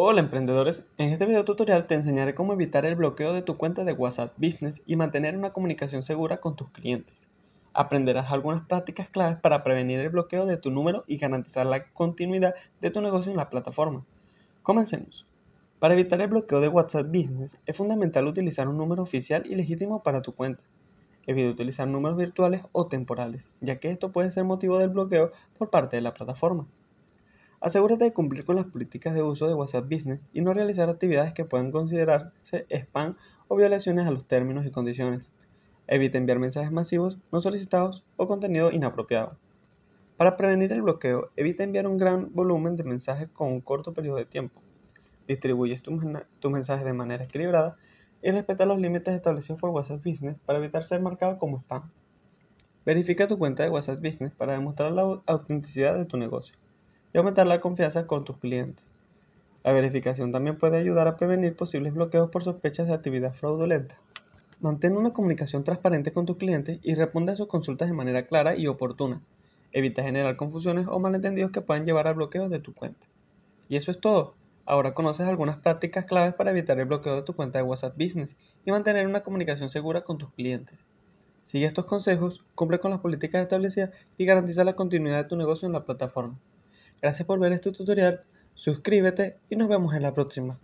Hola emprendedores, en este video tutorial te enseñaré cómo evitar el bloqueo de tu cuenta de WhatsApp Business y mantener una comunicación segura con tus clientes. Aprenderás algunas prácticas claves para prevenir el bloqueo de tu número y garantizar la continuidad de tu negocio en la plataforma. Comencemos. Para evitar el bloqueo de WhatsApp Business es fundamental utilizar un número oficial y legítimo para tu cuenta. Evita utilizar números virtuales o temporales, ya que esto puede ser motivo del bloqueo por parte de la plataforma. Asegúrate de cumplir con las políticas de uso de WhatsApp Business y no realizar actividades que puedan considerarse spam o violaciones a los términos y condiciones. Evita enviar mensajes masivos no solicitados o contenido inapropiado. Para prevenir el bloqueo, evita enviar un gran volumen de mensajes con un corto periodo de tiempo. Distribuye tus mensajes de manera equilibrada y respeta los límites establecidos por WhatsApp Business para evitar ser marcado como spam. Verifica tu cuenta de WhatsApp Business para demostrar la autenticidad de tu negocio y aumentar la confianza con tus clientes. La verificación también puede ayudar a prevenir posibles bloqueos por sospechas de actividad fraudulenta. Mantén una comunicación transparente con tus clientes y responde a sus consultas de manera clara y oportuna. Evita generar confusiones o malentendidos que puedan llevar al bloqueo de tu cuenta. Y eso es todo. Ahora conoces algunas prácticas claves para evitar el bloqueo de tu cuenta de WhatsApp Business y mantener una comunicación segura con tus clientes. Sigue estos consejos, cumple con las políticas establecidas y garantiza la continuidad de tu negocio en la plataforma. Gracias por ver este tutorial, suscríbete y nos vemos en la próxima.